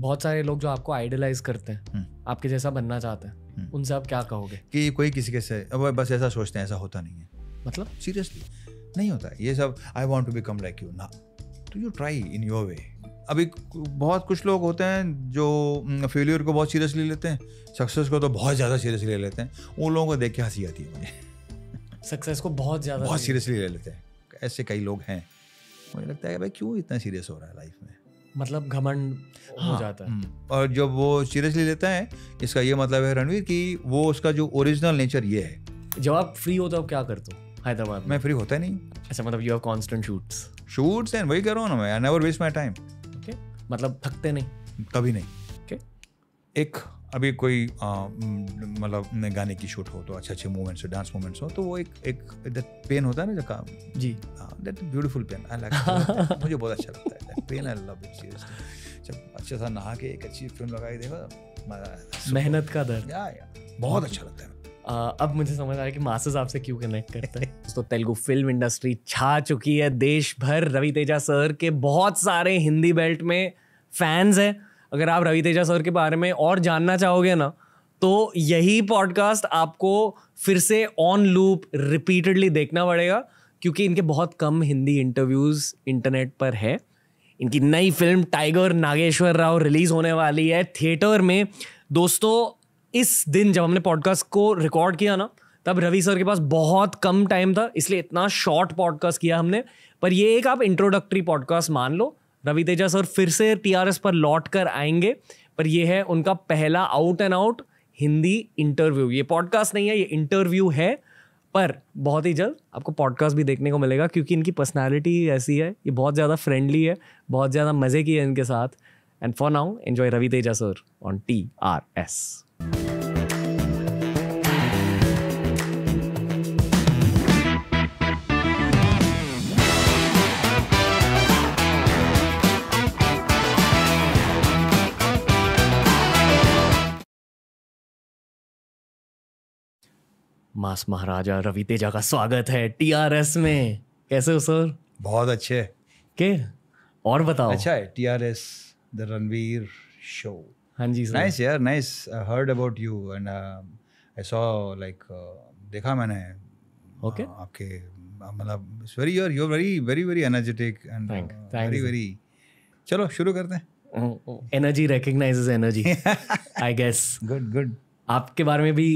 बहुत सारे लोग जो आपको आइडलाइज करते हैं हम्म। आपके जैसा बनना चाहते हैं हम्म। उनसे आप क्या कहोगे कि कोई किसी के से अब बस ऐसा सोचते हैं ऐसा होता नहीं है मतलब सीरियसली नहीं होता है ये सब I want to become like you ना to you try in your way अभी बहुत कुछ लोग होते हैं जो फेलियर को बहुत सीरियसली लेते हैं सक्सेस को तो बहुत ज़्यादा सीरियसली ले लेते हैं उन लोगों को देख के हंसी आती है मुझे सक्सेस को बहुत ज़्यादा बहुत सीरियसली ले लेते हैं ऐसे कई लोग हैं मुझे लगता है भाई क्यों इतना सीरियस हो रहा है लाइफ में मतलब घमंड हाँ, हो जाता है हम्म। और जब वो सीरियसली लेता है इसका ये मतलब है रणवीर कि वो उसका जो ओरिजिनल नेचर ये है जब आप फ्री हो तो आप क्या करते हो हैदराबाद मैं फ्री होता नहीं अच्छा मतलब you have constant shoots shoots and वही कर रहा हूँ ना मैं I never waste my time okay मतलब थकते नहीं कभी नहीं ओके okay. एक अभी कोई मतलब गाने की शूट हो तो अच्छे अच्छे मूवमेंट्स हो डांस मूवमेंट्स हो तो वो एक एक दैट पेन होता है ना जो काम जी that beautiful pen I like मुझे बहुत अच्छा लगता है pen I love it seriously जब अच्छे सा नहा के एक अच्छी फिल्म लगाई देखो मेहनत का दर्द बहुत अच्छा लगता है Uh, अब मुझे समझ आ रहा है कि मासेज आपसे क्यों कनेक्ट करता है दोस्तों तेलुगु फिल्म इंडस्ट्री छा चुकी है देश भर रवि तेजा सर के बहुत सारे हिंदी बेल्ट में फैंस हैं अगर आप रवि तेजा सर के बारे में और जानना चाहोगे ना तो यही पॉडकास्ट आपको फिर से ऑन लूप रिपीटेडली देखना पड़ेगा क्योंकि इनके बहुत कम हिंदी इंटरव्यूज़ इंटरनेट पर है इनकी नई फिल्म टाइगर नागेश्वर राव रिलीज़ होने वाली है थिएटर में दोस्तों इस दिन जब हमने पॉडकास्ट को रिकॉर्ड किया ना तब रवि सर के पास बहुत कम टाइम था इसलिए इतना शॉर्ट पॉडकास्ट किया हमने पर ये एक आप इंट्रोडक्टरी पॉडकास्ट मान लो रवि तेजा सर फिर से टीआरएस पर लौट कर आएंगे पर ये है उनका पहला out and out Hindi interview ये पॉडकास्ट नहीं है ये इंटरव्यू है पर बहुत ही जल्द आपको पॉडकास्ट भी देखने को मिलेगा क्योंकि इनकी पर्सनैलिटी ऐसी है ये बहुत ज़्यादा फ्रेंडली है बहुत ज़्यादा मज़े की है इनके साथ and for now enjoy Ravi Teja sir on T R S mass Maharaja Ravi Teja का स्वागत है टीआरएस में कैसे हो सर बहुत अच्छे के और बताओ अच्छा है टीआरएस द रणवीर शो हाँ जी सर नाइस यार nice I heard about you and I saw like देखा मैंने ओके okay. हाँ, आपके मतलब very your you very very very energetic and very very चलो शुरू करते हैं energy recognizes energy I guess good good आपके बारे में भी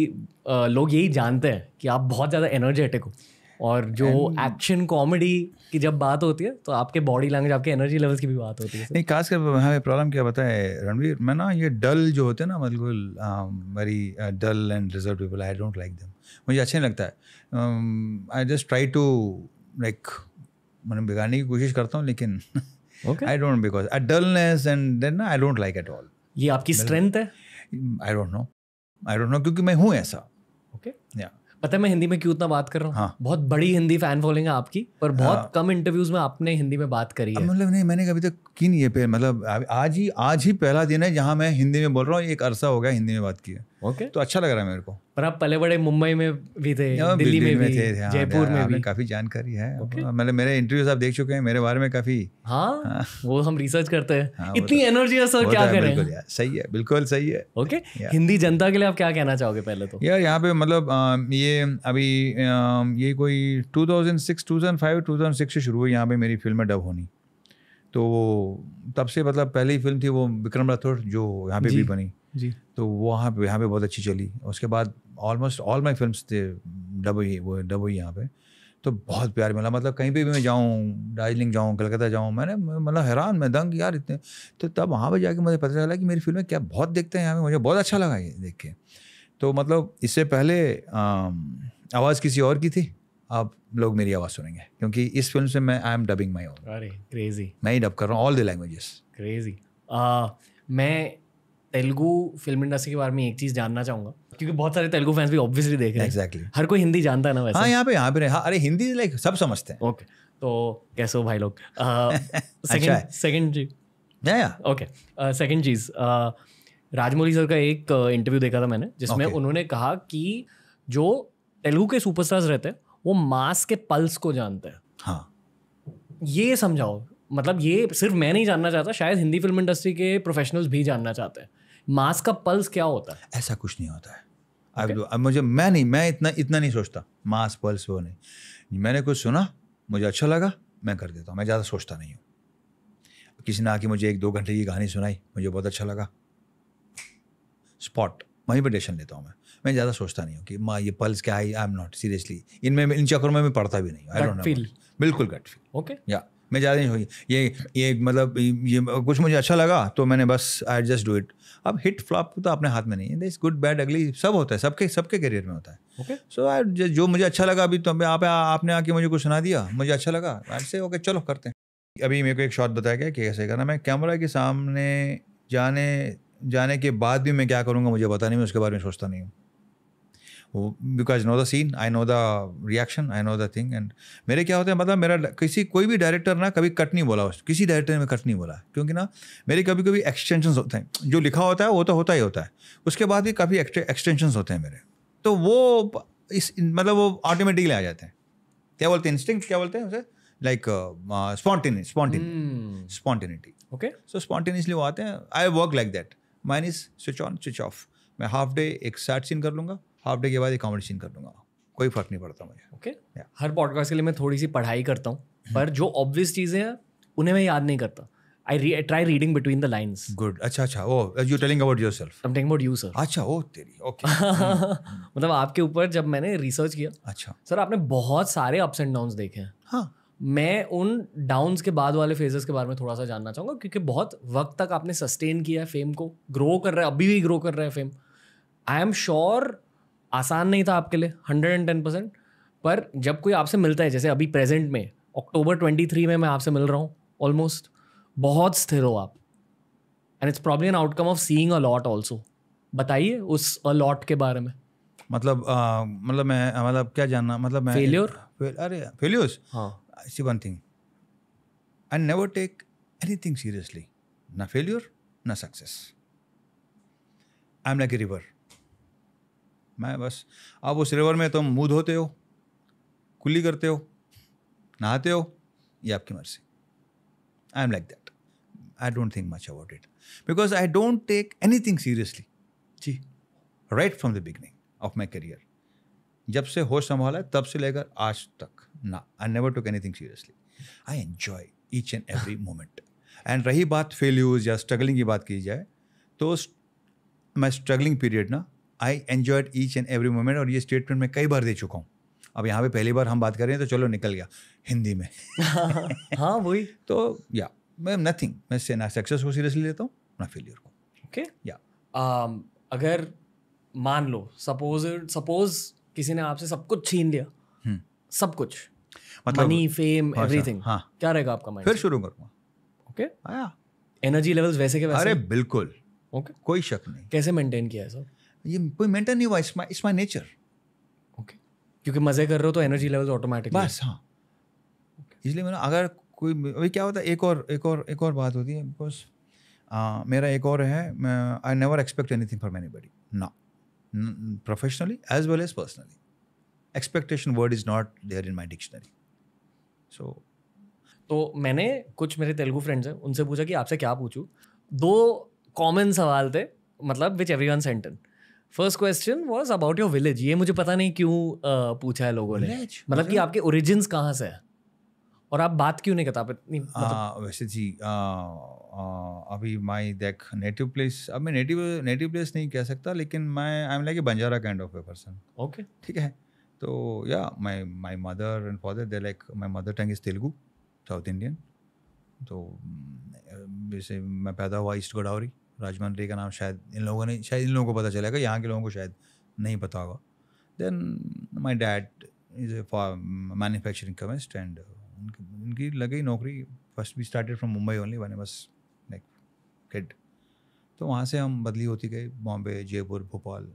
लोग यही जानते हैं कि आप बहुत ज़्यादा एनर्जेटिक हो और जो एक्शन कॉमेडी की जब बात होती है तो आपके बॉडी लैंग्वेज आपके एनर्जी लेवल्स की भी बात होती है नहीं खास कर हमें प्रॉब्लम क्या पता है रणवीर मैं ना ये डल जो होते हैं ना बिल्कुल very dull and reserve people I don't like them मुझे अच्छा नहीं लगता है I just try to like मैंने बिगाड़ने की कोशिश करता हूँ लेकिन I don't because dullness and then I don't like at all ये आपकी स्ट्रेंथ है I don't know I don't know क्योंकि मैं हूँ ऐसा ओके okay. या yeah. पता है मैं हिंदी में क्यों उतना बात कर रहा हूँ हाँ। बहुत बड़ी हिंदी फैन फॉलोइंग है आपकी पर बहुत हाँ। कम इंटरव्यूज में आपने हिंदी में बात करी है मतलब नहीं मैंने कभी तक तो की नहीं है पे मतलब आज ही आज ही पहला दिन है जहाँ मैं हिंदी में बोल रहा हूँ एक अरसा हो गया हिंदी में बात की है ओके तो अच्छा लग रहा है मेरे को पर आप पहले बड़े मुंबई में भी थे हाँ, दिल्ली में भी थे हाँ, जयपुर में भी काफी जानकारी है हाँ, मतलब मेरे इंटरव्यूज आप देख चुके हैं मेरे बारे में काफी हाँ वो हम रिसर्च करते हैं इतनी एनर्जी तो- है सर क्या तो करें सही है बिल्कुल सही है ओके हिंदी जनता के लिए आप क्या कहना चाहोगे पहले तो यार यहाँ पे मतलब ये अभी ये कोई 2006 2005 2006 से शुरू हुई यहाँ पे मेरी फिल्म में डब होनी तो तब से मतलब पहली फिल्म थी वो विक्रम राठौर जो यहाँ पे भी बनी जी तो वहाँ पे यहाँ पे बहुत अच्छी चली उसके बाद ऑलमोस्ट ऑल माई फिल्म थे डब हुई वो डब हुई यहाँ पे तो बहुत प्यार मिला मतलब कहीं पे भी मैं जाऊँ दार्जिलिंग जाऊँ कलकत्ता जाऊँ मैंने मतलब हैरान मैं दंग यार इतने तो तब वहाँ पर जाके मुझे पता चला कि मेरी फिल्में क्या बहुत देखते हैं यहाँ पे मुझे बहुत अच्छा लगा ये देख के तो मतलब इससे पहले आवाज़ किसी और की थी आप लोग मेरी आवाज़ सुनेंगे क्योंकि इस फिल्म से मैं I am dubbing my own अरे क्रेजी मैं ही डब कर रहा हूँ ऑल द लैंग्वेजेस क्रेजी मैं तेलुगु फिल्म इंडस्ट्री के बारे में एक चीज़ जानना चाहूँगा क्योंकि बहुत सारे तेलुगु फैंस भी ऑब्वियसली देख रहे हैं एग्जैक्टली हर कोई हिंदी जानता है ना वैसे हाँ यहाँ पे यहाँ पे हाँ अरे हिंदी लाइक तो सब समझते हैं ओके okay. तो कैसे हो भाई लोग सेकंड सेकंड अच्छा जी ओके सेकंड चीज़ राजमौली सर का एक इंटरव्यू देखा था मैंने जिसमें okay. उन्होंने कहा कि जो तेलुगु के सुपरस्टार्स रहते हैं वो मास के पल्स को जानते हैं हाँ ये समझाओ मतलब ये सिर्फ मैं नहीं जानना चाहता शायद हिंदी फिल्म इंडस्ट्री के प्रोफेशनल्स भी जानना चाहते हैं मास का पल्स क्या होता है ऐसा कुछ नहीं होता है okay. अब मुझे मैं नहीं मैं इतना इतना नहीं सोचता मास पल्स वो नहीं मैंने कुछ सुना मुझे अच्छा लगा मैं कर देता हूँ मैं ज़्यादा सोचता नहीं हूँ किसी ने आके मुझे एक दो घंटे की कहानी सुनाई मुझे बहुत अच्छा लगा स्पॉट वहीं पर डिसीशन लेता हूँ मैं मैं ज़्यादा सोचता नहीं हूँ कि माँ ये पल्स क्या है आई एम नॉट सीरियसली इनमें इन चक्करों में मैं पढ़ता भी नहीं आई डोंट फील बिल्कुल गट फील ओके या मैं ज़्यादा नहीं हुई ये ये मतलब ये कुछ मुझे अच्छा लगा तो मैंने बस आई जस्ट डू इट अब हिट फ्लॉप तो अपने हाथ में नहीं है दिस गुड बैड अगली सब होता है सबके सबके करियर में होता है सो आई जो मुझे अच्छा लगा अभी तो आप आपने आके मुझे कुछ सुना दिया मुझे अच्छा लगा से ओके चलो करते हैं अभी मेरे को एक शॉट बताया गया कि कैसे करना मैं कैमरा के सामने जाने जाने के बाद भी मैं क्या करूँगा मुझे पता नहीं मैं उसके बारे में सोचता नहीं हूँ because know the scene I know the reaction I know the thing and मेरे क्या होते हैं मतलब मेरा किसी कोई भी डायरेक्टर ना कभी कट नहीं बोला किसी डायरेक्टर ने कट नहीं बोला क्योंकि ना मेरे कभी कभी एक्सटेंशन होते हैं जो लिखा होता है वो तो होता ही होता है उसके बाद भी काफ़ी एक्सटेंशन होते हैं मेरे तो वो इस मतलब वो ऑटोमेटिकली आ जाते हैं क्या बोलते हैं इंस्टिंग क्या बोलते हैं उसे like spontaneous spontaneity okay so spontaneously वो आते हैं I work like that minus switch on switch off मैं हाफ डे एक सैड सीन कर लूंगा हाफ डे के बाद एक कॉमेडी सीन कर लूंगा कोई फर्क नहीं पड़ता मुझे ओके हर पॉडकास्ट के लिए मैं थोड़ी सी पढ़ाई करता हूँ हम्म। पर जो ऑब्वियस चीज़ें हैं उन्हें मैं याद नहीं करता I retry reading between the lines good अच्छा अच्छा oh you telling about yourself I am telling about you sir अच्छा ओ oh, तेरी ओके hmm. मतलब आपके ऊपर जब मैंने रिसर्च किया अच्छा सर आपने बहुत सारे अप्स एंड डाउन देखे हैं हाँ मैं उन डाउन्स के बाद वाले फेजेस के बारे में थोड़ा सा जानना चाहूँगा क्योंकि बहुत वक्त तक आपने सस्टेन किया है फेम को ग्रो कर रहा है अभी भी ग्रो कर रहा है फेम आई एम श्योर आसान नहीं था आपके लिए हंड्रेड एंड टेन परसेंट पर जब कोई आपसे मिलता है जैसे अभी प्रेजेंट में अक्टूबर ट्वेंटी थ्री में मैं आपसे मिल रहा हूँ ऑलमोस्ट बहुत स्थिर हो आप and it's probably an outcome of seeing a lot also बताइए उस अ लॉट के बारे में मतलब आ, मतलब मैं मतलब क्या जानना मतलब मैं फेलियर फेल, अरे फेलियर्स हाँ one see one thing. I never take anything seriously. Na failure, success success. I'm like a river. मैं बस आप उस रिवर में तुम मूद धोते हो कुली करते हो नहाते हो ये आपकी मर्जी I am like that I don't think much about it because I don't take anything seriously जी right from the beginning of my career जब से होश संभाला है तब से लेकर आज तक ना I never took anything seriously I enjoy each and every moment and रही बात फेल्यूज या स्ट्रगलिंग की बात की जाए तो मैं स्ट्रगलिंग पीरियड ना I enjoyed each and every moment और ये स्टेटमेंट मैं कई बार दे चुका हूँ अब यहाँ पे पहली बार हम बात कर रहे हैं तो चलो निकल गया हिंदी में हाँ वही तो या मैं नथिंग मैं से ना सक्सेस को सीरियसली लेता हूँ ना फेलियर को ओके okay. या yeah. um, अगर मान लो सपोज सपोज किसी ने आपसे सब कुछ छीन लिया हम्म। सब कुछ मतलब मनी फेम एवरीथिंग हाँ क्या रहेगा आपका माइंड फिर शुरू करूंगा ओके आया एनर्जी लेवल्स वैसे के वैसे अरे बिल्कुल ओके कोई शक नहीं कैसे मेंटेन किया है सर ये कोई मेंटेन नहीं हुआ it's my it's my nature okay क्योंकि मजे कर रहे हो तो एनर्जी लेवल्स ऑटोमेटिक बस हाँ इसलिए मैंने अगर कोई अभी क्या होता है एक और एक और एक और बात होती है बिकॉज मेरा एक और है I never expect anything for many body ना professionally as well as personally. Expectation word is not there in my dictionary. So तो मैंने कुछ मेरे तेलुगु फ्रेंड्स हैं उनसे पूछा कि आपसे क्या पूछूं दो कॉमन सवाल थे मतलब which every one sentence first question was about your village ये मुझे पता नहीं क्यों पूछा है लोगों ने मतलब कि आपके ओरिजिन कहाँ से है और आप बात क्यों नहीं करता मतलब... आ, वैसे जी आ, आ, अभी माई देख नेटिव प्लेस अब मैं नेटिव नेटिव प्लेस नहीं कह सकता लेकिन मैं I am like a Banjara kind of a person okay ठीक है तो या my my mother and father they like my mother tongue is Telugu south Indian तो जैसे मैं पैदा हुआ ईस्ट गोडावरी राजमंडी का नाम शायद इन लोगों ने शायद इन लोगों को पता चलेगा यहाँ के लोगों को शायद नहीं पता होगा then my dad is a for manufacturing chemist and उनकी लगी नौकरी first we started from Mumbai only one बस लाइक किड तो वहाँ से हम बदली होती गई बॉम्बे जयपुर भोपाल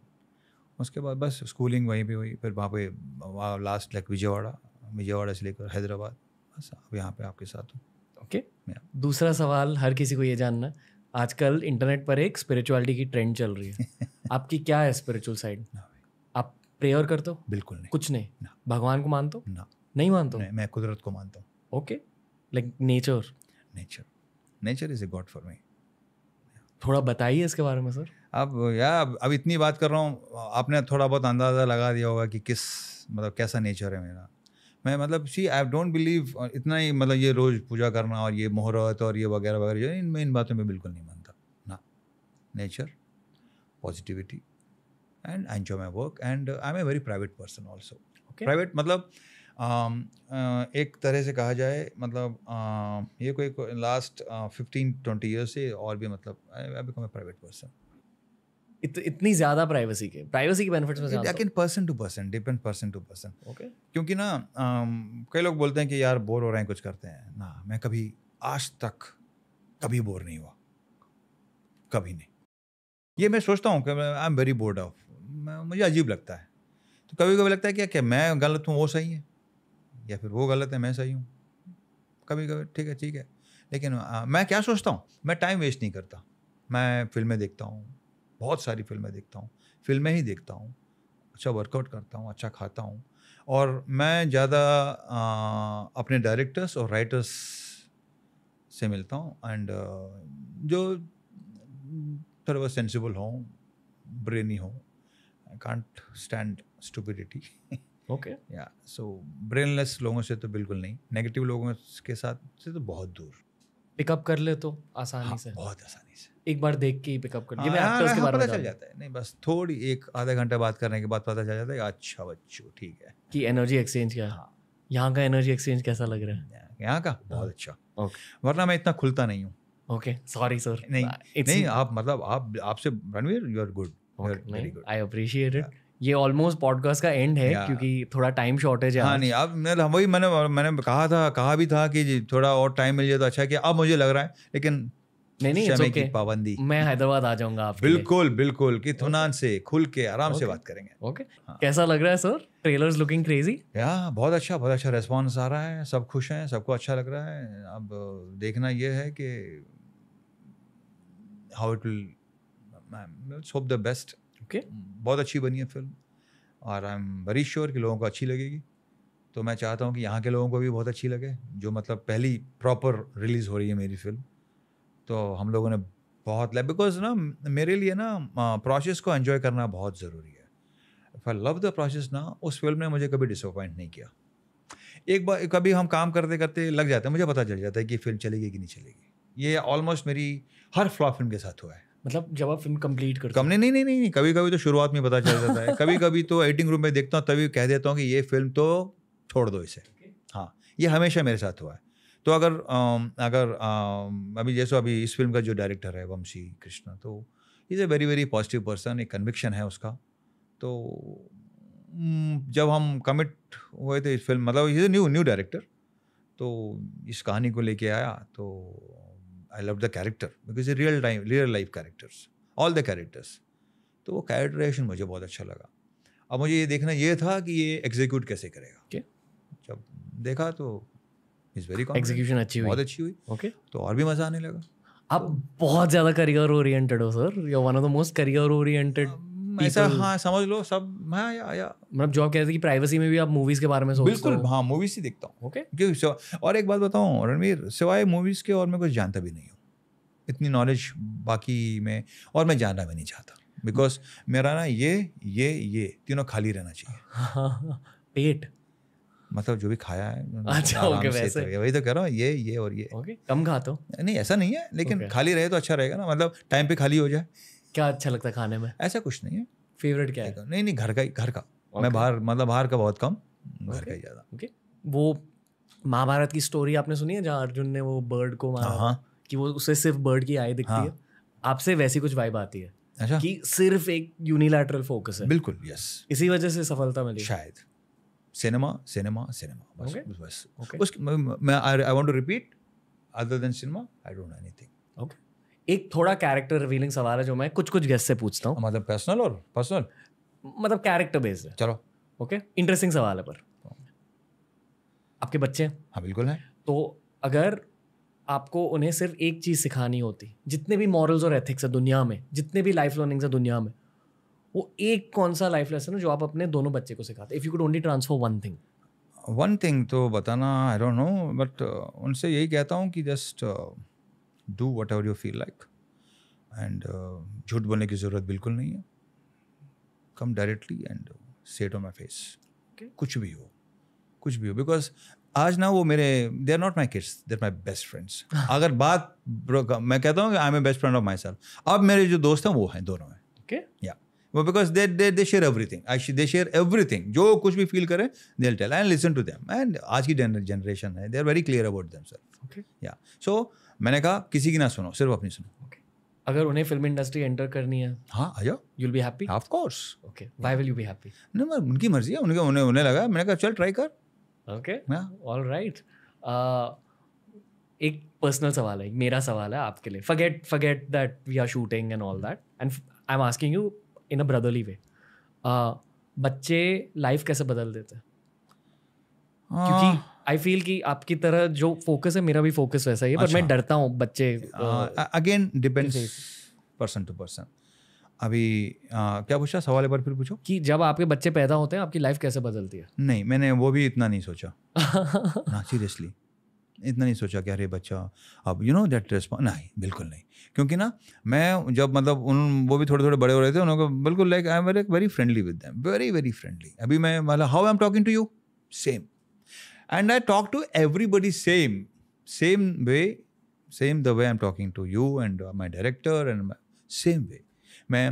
उसके बाद बस स्कूलिंग वहीं पे हुई फिर वहाँ पे वहाँ लास्ट लाइक विजयवाड़ा विजयवाड़ा से लेकर हैदराबाद बस अब यहाँ पे आपके साथ हूँ ओके okay. दूसरा सवाल हर किसी को ये जानना आजकल इंटरनेट पर एक स्पिरिचुअलिटी की ट्रेंड चल रही है आपकी क्या है स्पिरिचुअल साइड आप प्रेयर करते हो बिल्कुल नहीं कुछ नहीं ना भगवान को मानते हो ना नहीं मानता हूँ मैं कुदरत को मानता हूँ okay like nature nature nature is a god for me थोड़ा बताइए इसके बारे में सर अब या अब इतनी बात कर रहा हूँ आपने थोड़ा बहुत अंदाज़ा लगा दिया होगा कि किस मतलब कैसा नेचर है मेरा मैं मतलब सी आई डोंट बिलीव इतना ही मतलब ये रोज़ पूजा करना और ये मुहूर्त और ये वगैरह वगैरह जो इन इन बातों में बिल्कुल नहीं मानता ना nature positivity and I enjoy my work and I am a very private person also private मतलब एक तरह से कहा जाए मतलब ये कोई लास्ट फिफ्टीन ट्वेंटी ईयर से और भी मतलब प्राइवेट पर्सन इत, इतनी ज्यादा प्राइवेसी के प्राइवेसी के बेनिफिट्स में लेकिन person to person depend person to person okay क्योंकि ना कई लोग बोलते हैं कि यार बोर हो रहे हैं कुछ करते हैं ना मैं कभी आज तक कभी बोर नहीं हुआ कभी नहीं ये मैं सोचता हूँ कि I am very bored of मुझे अजीब लगता है तो कभी कभी लगता है कि क्या मैं गलत हूँ वो सही है या फिर वो गलत है मैं सही हूँ कभी कभी ठीक है ठीक है लेकिन आ, मैं क्या सोचता हूँ मैं टाइम वेस्ट नहीं करता मैं फिल्में देखता हूँ बहुत सारी फिल्में देखता हूँ फिल्में ही देखता हूँ अच्छा वर्कआउट करता हूँ अच्छा खाता हूँ और मैं ज़्यादा अपने डायरेक्टर्स और राइटर्स से मिलता हूँ एंड जो थोड़ा बहुत सेंसिबल हों ब्रेनी हों I can't stand stupidity okay या सो ब्रेनलेस लोगों से तो बिल्कुल नहीं नेगेटिव लोगों के साथ से तो बहुत दूर पिकअप कर ले तो आसानी हाँ, से बहुत आसानी से एक बार देख के ही पिकअप कर ये मैं एक्टर्स हाँ, के हाँ, बारे में चल जाता है नहीं बस थोड़ी एक आधा घंटा बात करने के बाद पता चल जाता है अच्छा बच्चों ठीक है कि एनर्जी एक्सचेंज क्या है हाँ। यहाँ का एनर्जी एक्सचेंज कैसा लग रहा है यहाँ का बहुत अच्छा ओके वरना मैं इतना खुलता नहीं हूँ ओके सॉरी सर नहीं नहीं आप मतलब आप आपसे Ranveer you are good I appreciate it ये ऑलमोस्ट पॉडकास्ट का एंड है क्योंकि थोड़ा टाइम शॉर्टेज है हाँ नहीं अब मैं वही मैंने मैंने कहा था कहा भी था कि थोड़ा और टाइम मिल जाए तो अच्छा है कि अब मुझे लग रहा है लेकिन नहीं नहीं समय okay. की पाबंदी मैं हैदराबाद आ जाऊंगा आप बिल्कुल बिल्कुल कि थुनान से खुल के आराम okay. से बात करेंगे ओके okay. हाँ. कैसा लग रहा है सर ट्रेलर लुकिंग क्रेजी या बहुत अच्छा बहुत अच्छा रेस्पॉन्स आ रहा है सब खुश हैं सबको अच्छा लग रहा है अब देखना यह है कि how it will hope the best okay बहुत अच्छी बनी है फिल्म और आई एम वेरी श्योर कि लोगों को अच्छी लगेगी तो मैं चाहता हूँ कि यहाँ के लोगों को भी बहुत अच्छी लगे जो मतलब पहली प्रॉपर रिलीज़ हो रही है मेरी फिल्म तो हम लोगों ने बहुत लाइक बिकॉज ना मेरे लिए ना प्रोसेस को एन्जॉय करना बहुत ज़रूरी है if I love the process ना उस फिल्म ने मुझे कभी डिसअपॉइंट नहीं किया एक बार कभी हम काम करते करते लग जाते हैं मुझे पता चल जाता है कि फिल्म चलेगी कि नहीं चलेगी ये ऑलमोस्ट मेरी हर फ्लॉप फिल्म के साथ हुआ है मतलब जब आप फिल्म कंप्लीट करते हमने नहीं, नहीं नहीं नहीं कभी कभी तो शुरुआत में पता चल जाता है कभी कभी तो एडिटिंग रूम में देखता हूँ तभी कह देता हूँ कि ये फिल्म तो छोड़ दो इसे हाँ ये हमेशा मेरे साथ हुआ है तो अगर आ, अगर आ, अभी जैसे अभी इस फिल्म का जो डायरेक्टर है वंशी कृष्णा तो is a very very positive person एक कन्विक्शन है उसका तो जब हम कमिट हुए थे इस फिल्म मतलब is a new new director तो इस कहानी को लेके आया तो I love the character because a real time real life characters all the characters तो वो कैरेक्टराइजेशन मुझे बहुत अच्छा लगा अब मुझे ये देखना ये था कि ये एग्जीक्यूट कैसे करेगा okay. जब देखा तो इज वेरी एग्जीक्यूशन अच्छी हुई बहुत अच्छी हुई ओके okay. तो और भी मज़ा आने लगा आप तो, बहुत ज़्यादा करियर ओरिएंटेड हो sir you one of the most career oriented ऐसा हाँ समझ लो सब हाँ या या मतलब जॉब कहते कि प्राइवेसी में भी आप मूवीज के बारे में सोचते बिल्कुल हाँ मूवीज ही देखता हूँ ओके okay. और एक बात बताऊँ रणवीर सिवाय मूवीज के और मैं कुछ जानता भी नहीं हूँ इतनी नॉलेज बाकी में और मैं जानना भी नहीं चाहता बिकॉज मेरा ना ये ये ये तीनों खाली रहना चाहिए पेट मतलब जो भी खाया है अच्छा ओके वैसे तो, वही तो कह रहा हूँ ये ये और ये ओके कम खाता हो नहीं ऐसा नहीं है लेकिन खाली रहे तो अच्छा रहेगा ना मतलब टाइम पे खाली हो जाए क्या अच्छा लगता है खाने में ऐसा कुछ नहीं है फेवरेट क्या है नहीं नहीं घर का ही घर का okay. मैं बाहर मतलब बाहर का बहुत कम घर okay. का ही ज़्यादा ओके okay. वो महाभारत की स्टोरी आपने सुनी है जहाँ अर्जुन ने वो बर्ड को मारा हाँ, हाँ. कि वो उसे सिर्फ बर्ड की आई दिखती हाँ. है आपसे वैसी कुछ वाइब आती है अच्छा कि सिर्फ एक यूनिलैटरल फोकस है बिल्कुल यस इसी वजह से सफलता मिली शायद सिनेमा सिनेमा सिनेमा बस okay. बस ओके okay. उस मैं I want to repeat other than cinema I don't anything okay एक थोड़ा कैरेक्टर रिवीलिंग सवाल है जो मैं कुछ कुछ गेस्ट से पूछता हूँ मतलब पर्सनल और पर्सनल मतलब कैरेक्टर बेस्ड है चलो ओके इंटरेस्टिंग सवाल है पर आपके बच्चे हैं हाँ बिल्कुल हैं तो अगर आपको उन्हें सिर्फ एक चीज़ सिखानी होती जितने भी मॉरल्स और एथिक्स है दुनिया में जितने भी लाइफ लर्निंग्स है दुनिया में वो एक कौन सा लाइफ लेसन है जो आप अपने दोनों बच्चे को सिखाते if you could only transfer one thing one thing तो बताना आई डोंट नो बट उनसे यही कहता हूँ कि just uh, do whatever you feel like and झूठ बोलने की ज़रूरत बिल्कुल नहीं है come directly and set on my face कुछ भी हो कुछ भी हो बिकॉज आज ना वो मेरे they are not my kids they are my best friends अगर बात मैं कहता हूँ I am a best friend of myself अब मेरे जो दोस्त हैं वो हैं दोनों हैं ओके या वो because they they they share everything I they share everything जो कुछ भी फील करें they tell and listen to them and आज की जनरेशन है they are very clear about them sir या सो मैंने कहा किसी की ना सुनो सिर्फ अपनी सुनो अगर उन्हें फिल्म इंडस्ट्री एंटर करनी है हाँ आ जाओ you'll be happy of course okay why will you be happy नहीं उनकी मर्जी है उनके उन्हें उन्हें लगा मैंने कहा चल ट्राई कर ओके ऑल राइट एक पर्सनल सवाल है मेरा सवाल है आपके लिए forget forget that we are shooting and all that and I am asking you in a brotherly way बच्चे लाइफ कैसे बदल देते हैं क्योंकि आई हाँ। फील कि आपकी तरह जो फोकस है मेरा भी फोकस वैसा ही है अच्छा। पर मैं डरता हूँ बच्चे again depends person to person अभी आ, क्या पूछा सवाल एक बार फिर पूछो कि जब आपके बच्चे पैदा होते हैं आपकी लाइफ कैसे बदलती है नहीं मैंने वो भी इतना नहीं सोचा ना सीरियसली इतना नहीं सोचा कि अरे बच्चा अब यू नो दैट रेस्पॉन्स नहीं बिल्कुल नहीं क्योंकि ना मैं जब मतलब उन वो भी थोड़े थोड़े बड़े हो रहे थे उन्होंने बिल्कुल like I am very very friendly with them very very friendly अभी मैं मतलब how I am talking to you same and I talk to everybody same same way same the way I am talking to you and my director and same way मैं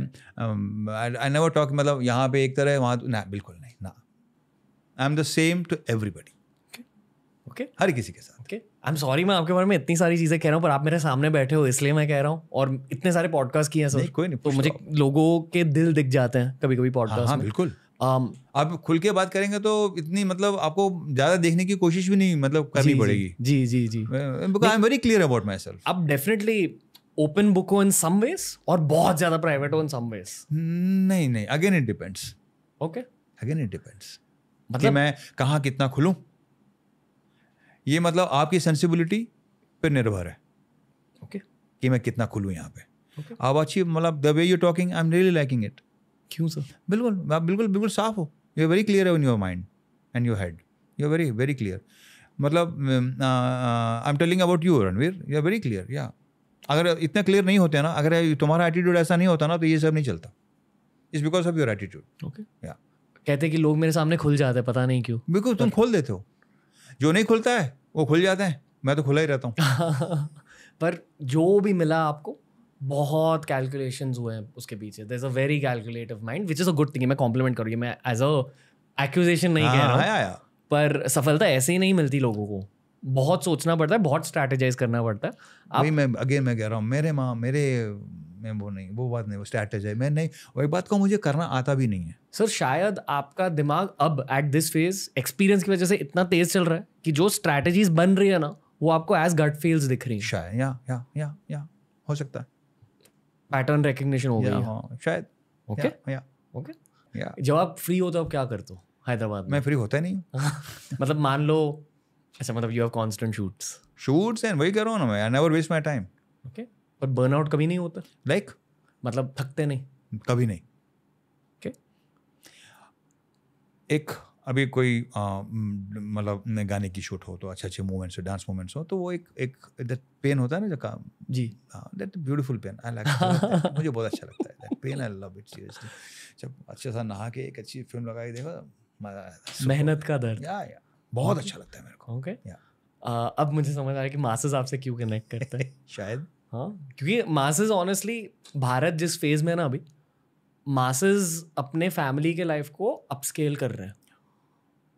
I never talk मतलब यहाँ पे एक तरह है वहाँ तो, ना बिल्कुल नहीं ना I am the same to everybody okay हर किसी के साथ ओके आई एम सॉरी मैं आपके बारे में इतनी सारी चीज़ें कह रहा हूँ पर आप मेरे सामने बैठे हो इसलिए मैं कह रहा हूँ और इतने सारे पॉडकास्ट किए हैं सर कोई नहीं तो मुझे लोगों के दिल दिख जाते हैं कभी कभी पॉडकास्ट हाँ, हाँ बिल्कुल um, आप खुल के बात करेंगे तो इतनी मतलब आपको ज्यादा देखने की कोशिश भी नहीं मतलब करनी जी, पड़ेगी जी जी जी I am very clear about myself अब डेफिनेटली ओपन बुक हो इन सम वेज और बहुत ज्यादा प्राइवेट हो इन सम वेज नहीं नहीं again it depends okay again it depends मतलब मैं कहाँ कितना खुलूँ ये मतलब आपकी सेंसिबिलिटी पर निर्भर है ओके okay. कि मैं कितना खुलूँ यहाँ पे okay. आप अच्छी मतलब the way you talking I am really liking it क्यों सर बिल्कुल आप बिल्कुल बिल्कुल साफ हो you are very clear in your mind and your head you are very very clear मतलब I am telling about you Ranveer you are very clear या अगर इतना क्लियर नहीं होते ना अगर तुम्हारा एटीट्यूड ऐसा नहीं होता ना तो ये सब नहीं चलता it's because of your attitude okay या कहते कि लोग मेरे सामने खुल जाते हैं पता नहीं क्यों बिल्कुल तुम खोल देते हो जो नहीं खुलता है वो खुल जाते हैं मैं तो खुला ही रहता हूँ पर जो भी मिला आपको बहुत कैलकुलेशन हुए हैं उसके पीछे there is a very calculative mind which is a good thing मैं कॉम्प्लीमेंट करूँ मैं एज अ एक्यूजेशन नहीं कह हाँ, रहा आया हाँ, हाँ, पर सफलता ऐसे ही नहीं मिलती लोगों को बहुत सोचना पड़ता है बहुत स्ट्रैटेजाइज करना पड़ता है अभी मैं अगेन मैं कह रहा हूँ मेरे माँ मेरे मैं वो नहीं वो बात नहीं वो स्ट्रैटेजाइज मैं नहीं वो एक बात को मुझे करना आता भी नहीं है सर शायद आपका दिमाग अब एट दिस फेज एक्सपीरियंस की वजह से इतना तेज चल रहा है कि जो स्ट्रैटेजीज बन रही है ना वो आपको एज गट फील्स दिख रही है शायद या या या या हो सकता है पैटर्न रिकग्निशन हो गई हाँ शायद ओके या ओके या जब आप फ्री हो तो आप क्या करते हो हैदराबाद मैं फ्री होता नहीं मतलब मान लो अच्छा मतलब you have constant shoots shoots and वही कर रहा हूँ ना मैं I never waste my time okay but out कभी नहीं होता लाइक like? मतलब थकते नहीं कभी नहीं ओके okay. एक अभी कोई मतलब गाने की शूट हो तो अच्छे अच्छे मूवमेंट्स हो डांस मूवमेंट्स हो तो वो एक एक दैट पेन होता है ना जो काम जी हाँ, that beautiful pen I like मुझे बहुत अच्छा लगता है pen I love it seriously जब अच्छा सा नहा के एक अच्छी फिल्म लगा के देखो मेहनत का दर्द या, या बहुत अच्छा लगता है मेरे को ओके okay. uh, अब मुझे समझ आ रहा है कि मासेस आपसे क्यों कनेक्ट करता है शायद हाँ क्योंकि मासेस ऑनेस्टली भारत जिस फेज में है ना अभी मासेस अपने फैमिली के लाइफ को अपस्केल कर रहे हैं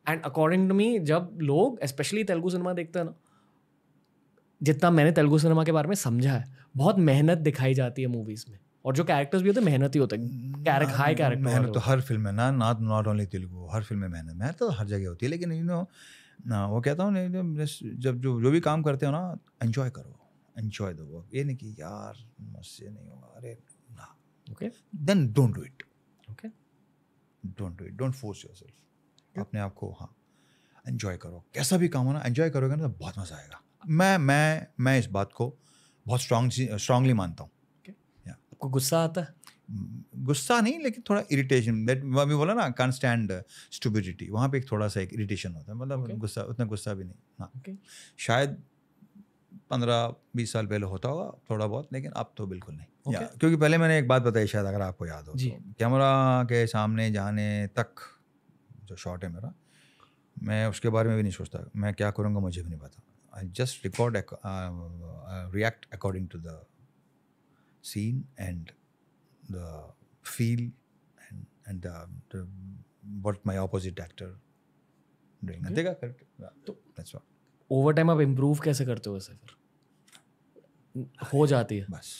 एंड अकॉर्डिंग टू मी जब लोग स्पेशली तेलुगु सिनेमा देखते हैं ना जितना मैंने तेलुगु सिनेमा के बारे में समझा है बहुत मेहनत दिखाई जाती है मूवीज़ में और जो कैरेक्टर्स भी होते हैं मेहनत ही होते हैं हाई कैरेक्टर मेहनत तो हर फिल्म में ना नॉट नॉट ओनली तेलुगु हर फिल्म में मेहनत मेहनत तो हर जगह होती है लेकिन यू नो ना वो कहता हूँ जब जो जो भी काम करते हो ना एंजॉय करो एंजॉय दो वर्क ये नहीं कि यार मुझसे नहीं होगा अरे ना okay then don't do it okay don't do it don't force yourself अपने आप को हाँ एन्जॉय करो कैसा भी काम हो ना एन्जॉय करोगे ना तो बहुत मज़ा आएगा मैं मैं मैं इस बात को बहुत स्ट्रॉन्ग स्ट्रांगली मानता हूँ आपको गुस्सा आता है hmm, गुस्सा नहीं लेकिन थोड़ा इरिटेशन दैट अभी बोला ना कान स्टैंड स्टूबिडिटी वहाँ पे एक थोड़ा सा एक इरिटेशन होता है मतलब गुस्सा उतना गुस्सा भी नहीं हाँ शायद पंद्रह बीस साल पहले होता होगा थोड़ा बहुत लेकिन अब तो बिल्कुल नहीं okay. क्योंकि पहले मैंने एक बात बताई शायद अगर आपको याद हो तो, कैमरा के सामने जाने तक जो शॉर्ट है मेरा मैं उसके बारे में भी नहीं सोचता मैं क्या करूँगा मुझे भी नहीं पता I just record react according to the scene and the feel and and the what my opposite actor over time आप इम्प्रूव कैसे करते हो इसे फिर हो जाती है बस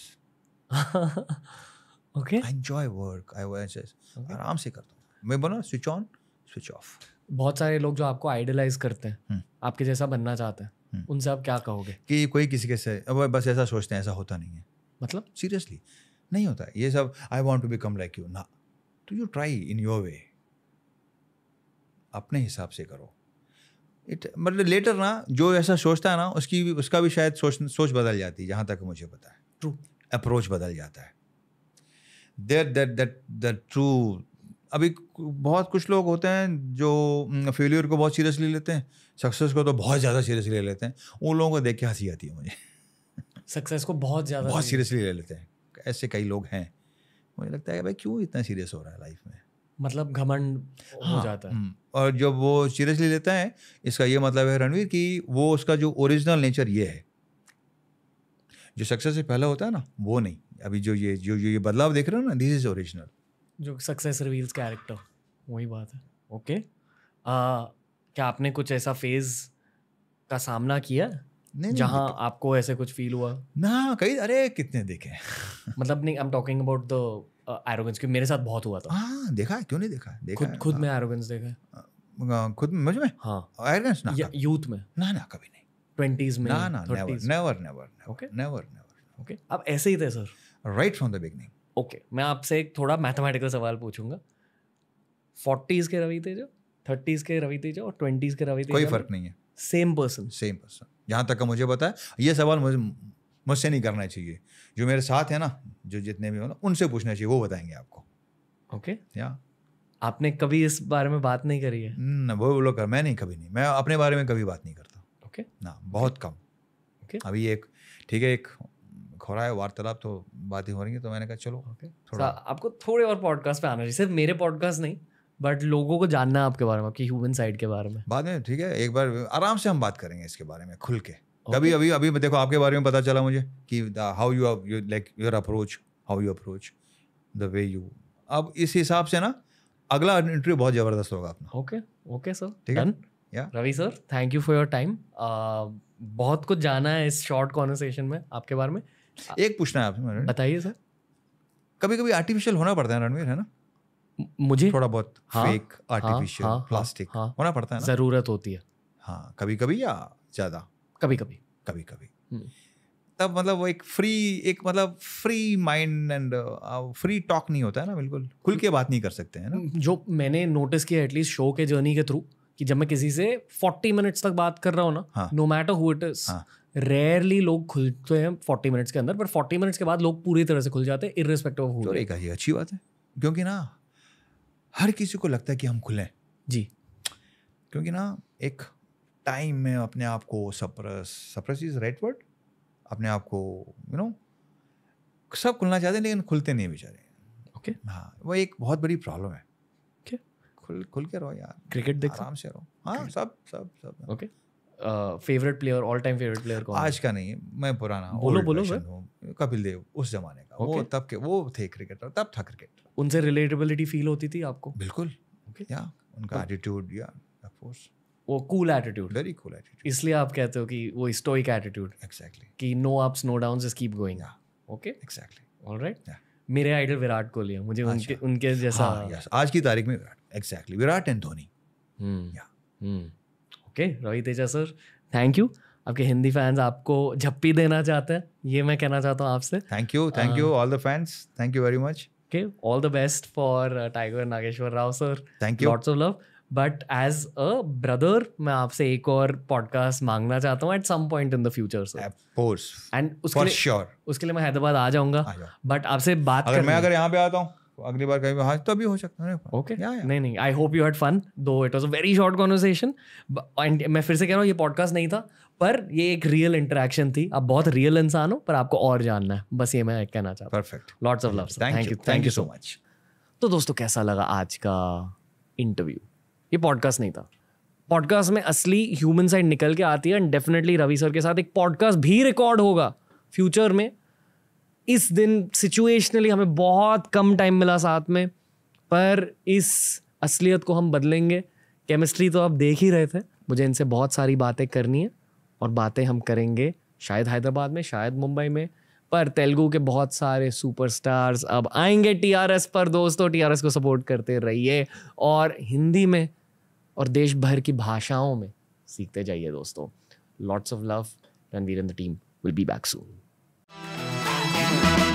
okay I enjoy work I आराम से करता हूँ मैं बोला स्विच ऑन स्विच ऑफ बहुत सारे लोग जो आपको आइडलाइज करते हैं हम्म। आपके जैसा बनना चाहते हैं हम्म। उनसे आप क्या कहोगे कि कोई किसी के से अब बस ऐसा सोचते हैं ऐसा होता नहीं है मतलब सीरियसली नहीं होता ये सब I want to become like you ना to you try in your way अपने हिसाब से करो इट मतलब लेटर ना जो ऐसा सोचता है ना उसकी भी उसका भी शायद सोच सोच बदल जाती है जहाँ तक मुझे पता है ट्रू अप्रोच बदल जाता है there that that the true अभी बहुत कुछ लोग होते हैं जो फेलियर को बहुत सीरियसली लेते हैं सक्सेस को तो बहुत ज़्यादा सीरियसली ले लेते हैं उन लोगों को देख के हंसी आती है मुझे सक्सेस को बहुत ज़्यादा बहुत सीरियसली ले लेते हैं ऐसे कई लोग हैं मुझे लगता है भाई क्यों इतना सीरियस हो रहा है लाइफ में मतलब घमंड हाँ, हो जाता है और जब वो सीरियसली लेता है इसका ये मतलब है रणवीर कि वो उसका जो ओरिजिनल नेचर ये है जो सक्सेस से पहला होता है ना वो नहीं अभी जो ये जो ये बदलाव देख रहे हो ना दिस इज ओरिजिनल जो सक्सेस रिवील्स कैरेक्टर वही बात है ओके okay. uh, क्या आपने कुछ ऐसा फेज का सामना किया नहीं जहाँ मतलब आपको ऐसे कुछ फील हुआ ना कई अरे कितने देखे मतलब नहीं I am talking about the arrogance क्योंकि मेरे साथ बहुत हुआ था आ, हाँ, देखा है क्यों नहीं देखा देखा खुद है, खुद हाँ। में एरोगेंस देखा है खुद मुझ में हाँ एरोगेंस ना यूथ में ना ना कभी नहीं ट्वेंटीज में ना ना never never never okay never never okay अब ऐसे ही थे sir right from the beginning okay okay, मैं आपसे एक थोड़ा मैथमेटिकल सवाल पूछूंगा फोर्टीज के रवि तेजो थर्टीज के रवि तेजो और ट्वेंटीज के रवि कोई फर्क नहीं है सेम पर्सन सेम पर्सन जहाँ तक का मुझे पता है ये सवाल मुझे मुझसे नहीं करना चाहिए जो मेरे साथ है ना जो जितने भी हो ना उनसे पूछना चाहिए वो बताएंगे आपको ओके okay. या आपने कभी इस बारे में बात नहीं करी है ना वो लोग कर मैं नहीं कभी नहीं मैं अपने बारे में कभी बात नहीं करता ओके okay. ना बहुत okay. कम ओके अभी एक ठीक है एक घोराए वार्तालाप तो बातें हो रही है तो मैंने कहा चलो ओके थोड़ा आपको थोड़े और पॉडकास्ट पे आना चाहिए सिर्फ मेरे पॉडकास्ट नहीं बट लोगों को जानना है आपके बारे में आपकी ह्यूमन साइड के बारे में बाद में ठीक है एक बार आराम से हम बात करेंगे इसके बारे में खुल के कभी अभी अभी देखो आपके बारे में पता चला मुझे कि how you you like your approach how you approach the way you अब इस हिसाब से ना अगला इंटरव्यू बहुत ज़बरदस्त होगा अपना ओके ओके सर ठीक है या Ravi sir thank you for your time बहुत कुछ जाना है इस शॉर्ट कॉन्वर्सेशन में आपके बारे में एक पूछना है आपसे बताइए सर कभी कभी आर्टिफिशियल होना पड़ता है रणवीर है ना मुझे थोड़ा बहुत हाँ, फेक आर्टिफिशियल हाँ, प्लास्टिक हाँ, हाँ, हाँ, होना पड़ता है ना? जरूरत होती है हाँ कभी कभी या ज्यादा कभी कभी कभी कभी हम्म। तब मतलब वो एक फ्री एक मतलब free mind and free talk नहीं होता है ना बिल्कुल खुल के बात नहीं कर सकते हैं ना जो मैंने नोटिस किया एटलीस्ट शो के जर्नी के थ्रू कि जब मैं किसी से फोर्टी मिनट्स तक बात कर रहा हूँ ना no matter who it is rarely लोग खुलते हैं फोर्टी मिनट्स के अंदर पर फोर्टी मिनट्स के बाद लोग पूरी तरह से खुल जाते हैं इरेस्पेक्टिव ऑफ तो एक ही अच्छी बात है क्योंकि ना हर किसी को लगता है कि हम खुलें जी क्योंकि ना एक टाइम में अपने आप को suppress suppress is right word अपने आप को यू नो सब खुलना चाहते हैं लेकिन खुलते नहीं बेचारे ओके okay. हाँ वो एक बहुत बड़ी प्रॉब्लम है okay. खुल खुल के रहो यार क्रिकेट देख आराम से रहो हाँ सब सब सब okay okay. Favourite player all time favourite player कौन आज का नहीं मैं पुराना बोलो बोलो कपिल देव उस जमाने का वो तब के वो थे क्रिकेटर तब था क्रिकेट उनसे रिलेटेबिलिटी फील होती थी आपको बिल्कुल okay. या उनका एटीट्यूड या ऑफ कोर्स वो cool attitude very cool attitude इसलिए आप कहते हो कि वो स्टोइक एटीट्यूड एक्जेक्टली कि no ups no downs just keep going okay exactly alright मेरे आइडल विराट कोहली है मुझे उनके अच्छा। उनके जैसा हाँ, आज की तारीख में Virat exactly Virat and Dhoni hmm hmm या okay Ravi Teja sir thank you आपके हिंदी फैंस आपको झप्पी देना चाहते हैं ये मैं कहना चाहता हूँ आपसे thank you thank you all the fans thank you very much okay all the best for Tiger Nageswara Rao sir thank you lots of love but as a brother मैं आपसे एक और पॉडकास्ट मांगना चाहता हूँ at some point in the future and उसके लिए, मैं हैदराबाद आ जाऊंगा बट आपसे बात अगर मैं अगर यहाँ पे आता हूँ आपको अगली बार कहीं हाँ तो भी हो सकता है ओके okay. नहीं नहीं I hope you had fun though it was a very short conversation and मैं फिर से कह रहा हूँ ये पॉडकास्ट नहीं था पर ये एक रियल इंटरेक्शन थी आप बहुत रियल इंसान हो पर आपको और जानना है बस ये मैं कहना चाहता हूँ perfect lots of love thank you thank you so much तो दोस्तों कैसा लगा आज का इंटरव्यू ये पॉडकास्ट नहीं था पॉडकास्ट में असली ह्यूमन साइड निकल के आती है एंड डेफिनेटली रवि सर के साथ एक पॉडकास्ट भी रिकॉर्ड होगा फ्यूचर में इस दिन सिचुएशनली हमें बहुत कम टाइम मिला साथ में पर इस असलियत को हम बदलेंगे केमिस्ट्री तो आप देख ही रहे थे मुझे इनसे बहुत सारी बातें करनी है और बातें हम करेंगे शायद हैदराबाद में शायद मुंबई में पर तेलुगु के बहुत सारे सुपरस्टार्स अब आएंगे टीआरएस पर दोस्तों टीआरएस को सपोर्ट करते रहिए और हिंदी में और देश भर की भाषाओं में सीखते जाइए दोस्तों lots of love Ranveer and the team will be back soon Bye.